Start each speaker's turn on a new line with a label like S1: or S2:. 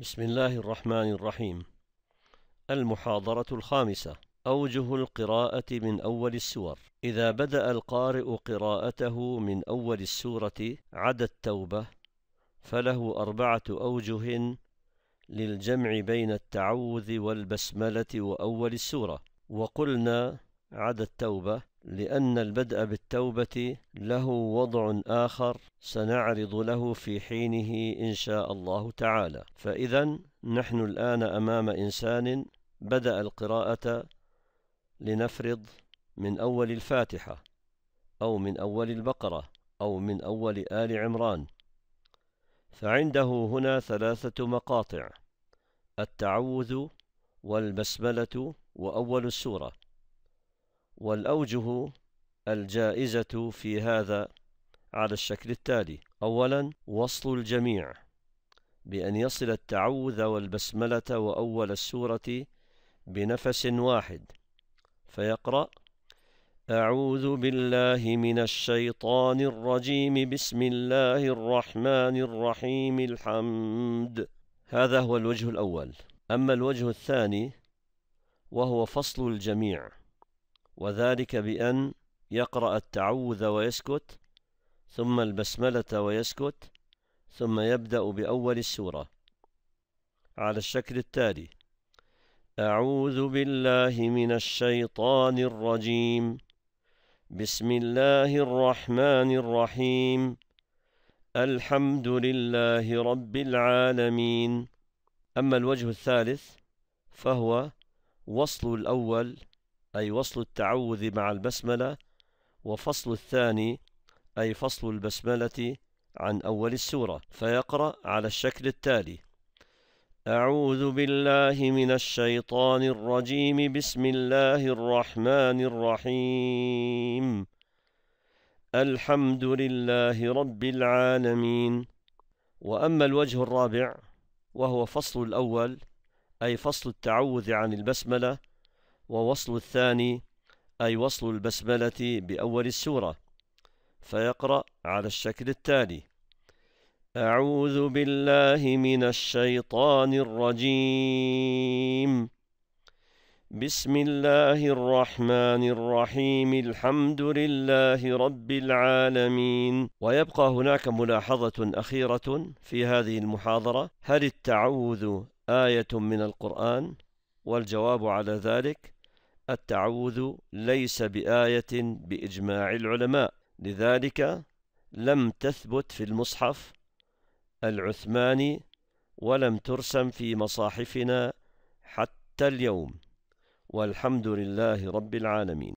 S1: بسم الله الرحمن الرحيم المحاضرة الخامسة أوجه القراءة من أول السور إذا بدأ القارئ قراءته من أول السورة عدا التوبة فله أربعة أوجه للجمع بين التعوذ والبسملة وأول السورة وقلنا عدا التوبة لأن البدء بالتوبة له وضع آخر سنعرض له في حينه إن شاء الله تعالى فإذا نحن الآن أمام إنسان بدأ القراءة لنفرض من أول الفاتحة أو من أول البقرة أو من أول آل عمران فعنده هنا ثلاثة مقاطع التعوذ والبسملة وأول السورة والأوجه الجائزة في هذا على الشكل التالي أولا وصل الجميع بأن يصل التعوذ والبسملة وأول السورة بنفس واحد فيقرأ أعوذ بالله من الشيطان الرجيم بسم الله الرحمن الرحيم الحمد هذا هو الوجه الأول أما الوجه الثاني وهو فصل الجميع وذلك بأن يقرأ التعوذ ويسكت ثم البسملة ويسكت ثم يبدأ بأول السورة على الشكل التالي أعوذ بالله من الشيطان الرجيم بسم الله الرحمن الرحيم الحمد لله رب العالمين أما الوجه الثالث فهو وصل الأول أي وصل التعوذ مع البسملة وفصل الثاني أي فصل البسملة عن أول السورة فيقرأ على الشكل التالي أعوذ بالله من الشيطان الرجيم بسم الله الرحمن الرحيم الحمد لله رب العالمين وأما الوجه الرابع وهو فصل الأول أي فصل التعوذ عن البسملة ووصل الثاني أي وصل البسملة بأول السورة فيقرأ على الشكل التالي أعوذ بالله من الشيطان الرجيم بسم الله الرحمن الرحيم الحمد لله رب العالمين ويبقى هناك ملاحظة أخيرة في هذه المحاضرة هل التعوذ آية من القرآن؟ والجواب على ذلك التعوذ ليس بآية بإجماع العلماء لذلك لم تثبت في المصحف العثماني ولم ترسم في مصاحفنا حتى اليوم والحمد لله رب العالمين